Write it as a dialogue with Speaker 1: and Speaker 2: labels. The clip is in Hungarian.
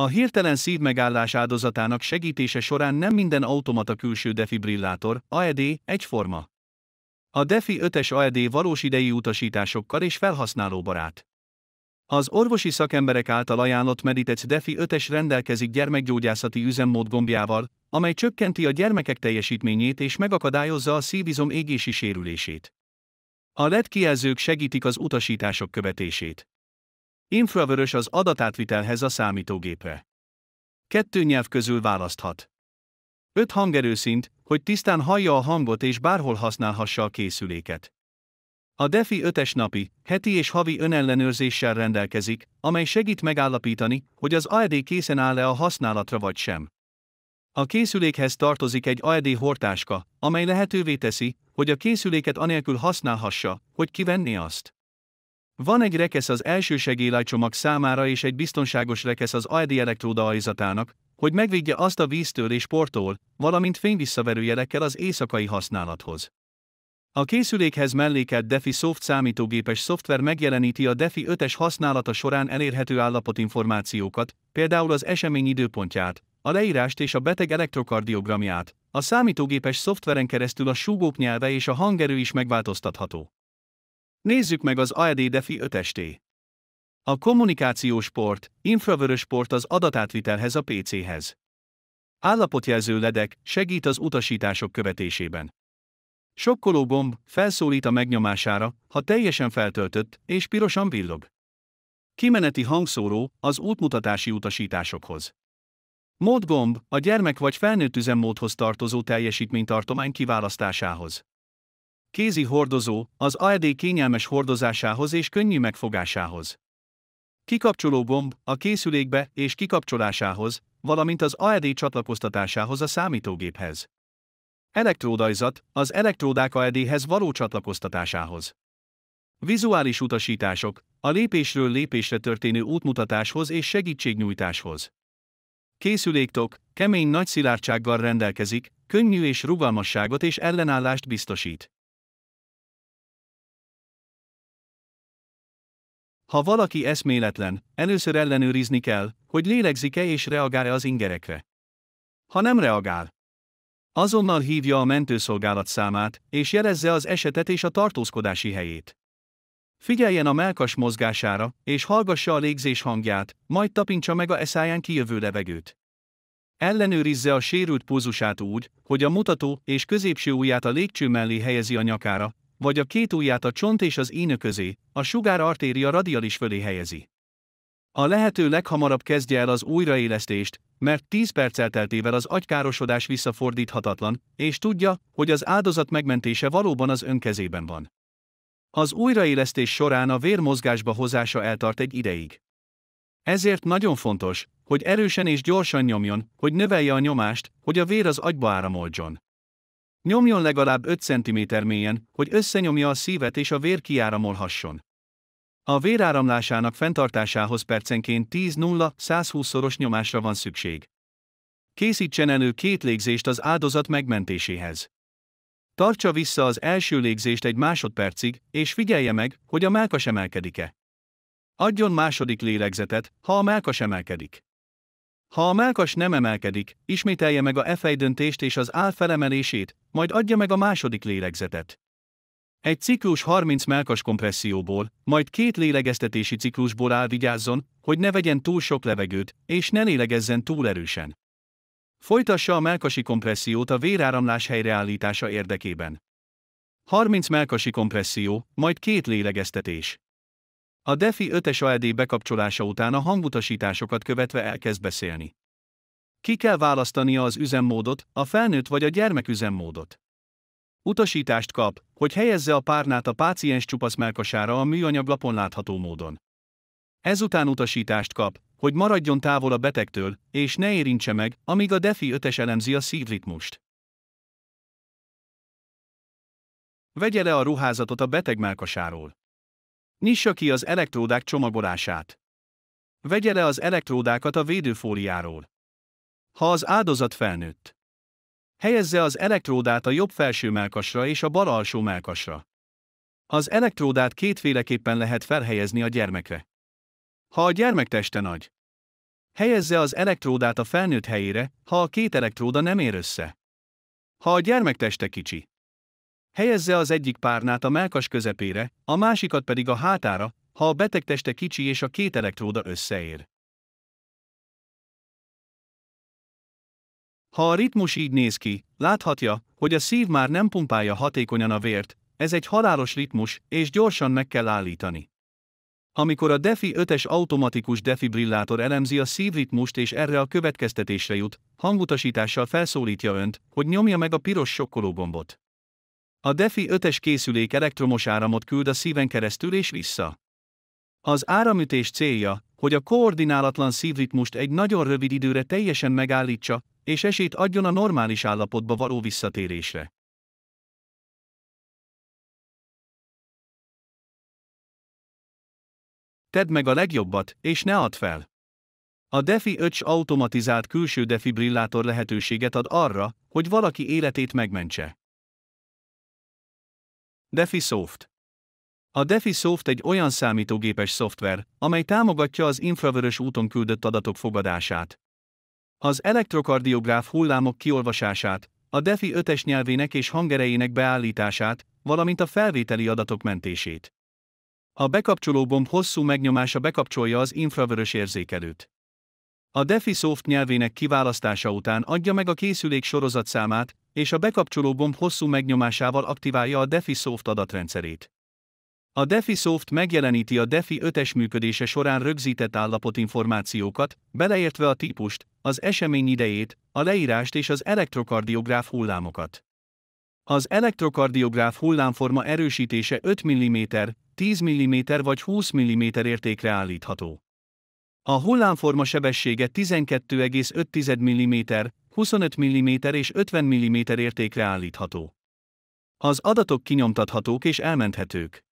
Speaker 1: A hirtelen szívmegállás áldozatának segítése során nem minden automata külső defibrillátor, AED, egyforma. A DEFI 5-es AED valós idei utasításokkal és felhasználóbarát. Az orvosi szakemberek által ajánlott Meditec DEFI 5-es rendelkezik gyermekgyógyászati üzemmód gombjával, amely csökkenti a gyermekek teljesítményét és megakadályozza a szívizom égési sérülését. A LED kijelzők segítik az utasítások követését. Infravörös az adatátvitelhez a számítógépre. Kettő nyelv közül választhat. Öt hangerőszint, hogy tisztán hallja a hangot és bárhol használhassa a készüléket. A DeFi 5-es napi, heti és havi önellenőrzéssel rendelkezik, amely segít megállapítani, hogy az AED készen áll-e a használatra vagy sem. A készülékhez tartozik egy AED hortáska, amely lehetővé teszi, hogy a készüléket anélkül használhassa, hogy kivenni azt. Van egy rekesz az első segélycsomag számára és egy biztonságos rekesz az ID elektróda ajzatának, hogy megvédje azt a víztől és portól, valamint fényvisszaverő jelekkel az éjszakai használathoz. A készülékhez mellékelt DeFi Soft számítógépes szoftver megjeleníti a DeFi 5-es használata során elérhető állapotinformációkat, például az esemény időpontját, a leírást és a beteg elektrokardiogramját. A számítógépes szoftveren keresztül a súgók nyelve és a hangerő is megváltoztatható. Nézzük meg az AED DeFi 5ST. A kommunikációs port, infravörös port az adatátvitelhez a PC-hez. Állapotjelző ledek segít az utasítások követésében. Sokkoló gomb felszólít a megnyomására, ha teljesen feltöltött és pirosan villog. Kimeneti hangszóró az útmutatási utasításokhoz. Módgomb a gyermek vagy felnőtt üzemmódhoz tartozó teljesítménytartomány kiválasztásához. Kézi hordozó, az AED kényelmes hordozásához és könnyű megfogásához. Kikapcsoló gomb, a készülékbe és kikapcsolásához, valamint az AED csatlakoztatásához a számítógéphez. Elektródajzat, az elektródák AED-hez való csatlakoztatásához. Vizuális utasítások, a lépésről lépésre történő útmutatáshoz és segítségnyújtáshoz. Készüléktok, kemény nagy szilárdsággal rendelkezik, könnyű és rugalmasságot és ellenállást biztosít. Ha valaki eszméletlen, először ellenőrizni kell, hogy lélegzik-e és reagál-e az ingerekre. Ha nem reagál, azonnal hívja a mentőszolgálat számát, és jelezze az esetet és a tartózkodási helyét. Figyeljen a melkas mozgására, és hallgassa a légzés hangját, majd tapintsa meg a eszáján kijövő levegőt. Ellenőrizze a sérült púzusát úgy, hogy a mutató és középső ujját a légcső mellé helyezi a nyakára, vagy a két ujját a csont és az énő közé, a sugár artéria radialis fölé helyezi. A lehető leghamarabb kezdje el az újraélesztést, mert 10 perc elteltével az agykárosodás visszafordíthatatlan, és tudja, hogy az áldozat megmentése valóban az önkezében van. Az újraélesztés során a vérmozgásba hozása eltart egy ideig. Ezért nagyon fontos, hogy erősen és gyorsan nyomjon, hogy növelje a nyomást, hogy a vér az agyba áramoljon. Nyomjon legalább 5 cm mélyen, hogy összenyomja a szívet és a vér kiáramolhasson. A véráramlásának fenntartásához percenként 10-0-120-szoros nyomásra van szükség. Készítsen elő két légzést az áldozat megmentéséhez. Tartsa vissza az első légzést egy másodpercig, és figyelje meg, hogy a melkas emelkedik-e. Adjon második lélegzetet, ha a melkas emelkedik. Ha a melkas nem emelkedik, ismételje meg a F1 döntést és az áll felemelését, majd adja meg a második lélegzetet. Egy ciklus 30 melkas kompresszióból, majd két lélegeztetési ciklusból áll vigyázzon, hogy ne vegyen túl sok levegőt, és ne lélegezzen túl erősen. Folytassa a melkasi kompressziót a véráramlás helyreállítása érdekében. 30 melkasi kompresszió, majd két lélegeztetés. A DeFi 5-es AED bekapcsolása után a hangutasításokat követve elkezd beszélni. Ki kell választania az üzemmódot, a felnőtt vagy a gyermek üzemmódot. Utasítást kap, hogy helyezze a párnát a páciens csupasz melkasára a műanyag lapon látható módon. Ezután utasítást kap, hogy maradjon távol a betegtől, és ne érintse meg, amíg a DeFi 5-es elemzi a szívritmust. Vegye le a ruházatot a beteg melkasáról. Nyissa ki az elektródák csomagolását. Vegye le az elektródákat a védőfóliáról. Ha az áldozat felnőtt. Helyezze az elektródát a jobb felső melkasra és a bal alsó melkasra. Az elektródát kétféleképpen lehet felhelyezni a gyermekre. Ha a gyermek teste nagy. Helyezze az elektródát a felnőtt helyére, ha a két elektróda nem ér össze. Ha a gyermek teste kicsi. Helyezze az egyik párnát a melkas közepére, a másikat pedig a hátára, ha a beteg teste kicsi és a két elektróda összeér. Ha a ritmus így néz ki, láthatja, hogy a szív már nem pumpálja hatékonyan a vért, ez egy halálos ritmus, és gyorsan meg kell állítani. Amikor a DEFI 5-es automatikus defibrillátor elemzi a szívritmust és erre a következtetésre jut, hangutasítással felszólítja önt, hogy nyomja meg a piros sokkológombot. A DeFi 5-es készülék elektromos áramot küld a szíven keresztül és vissza. Az áramütés célja, hogy a koordinálatlan szívritmust egy nagyon rövid időre teljesen megállítsa, és esélyt adjon a normális állapotba való visszatérésre. Tedd meg a legjobbat, és ne add fel! A DeFi 5 automatizált külső defibrillátor lehetőséget ad arra, hogy valaki életét megmentse. DefiSoft A DefiSoft egy olyan számítógépes szoftver, amely támogatja az infravörös úton küldött adatok fogadását. Az elektrokardiográf hullámok kiolvasását, a DeFi 5-es nyelvének és hangerejének beállítását, valamint a felvételi adatok mentését. A bekapcsoló gomb hosszú megnyomása bekapcsolja az infravörös érzékelőt. A DeFi Soft nyelvének kiválasztása után adja meg a készülék sorozatszámát, és a bekapcsoló gomb hosszú megnyomásával aktiválja a DefiSoft adatrendszerét. A DefiSoft megjeleníti a Defi 5-es működése során rögzített állapotinformációkat, beleértve a típust, az esemény idejét, a leírást és az elektrokardiográf hullámokat. Az elektrokardiográf hullámforma erősítése 5 mm, 10 mm vagy 20 mm értékre állítható. A hullámforma sebessége 12,5 mm, 25 mm és 50 mm értékre állítható. Az adatok kinyomtathatók és elmenthetők.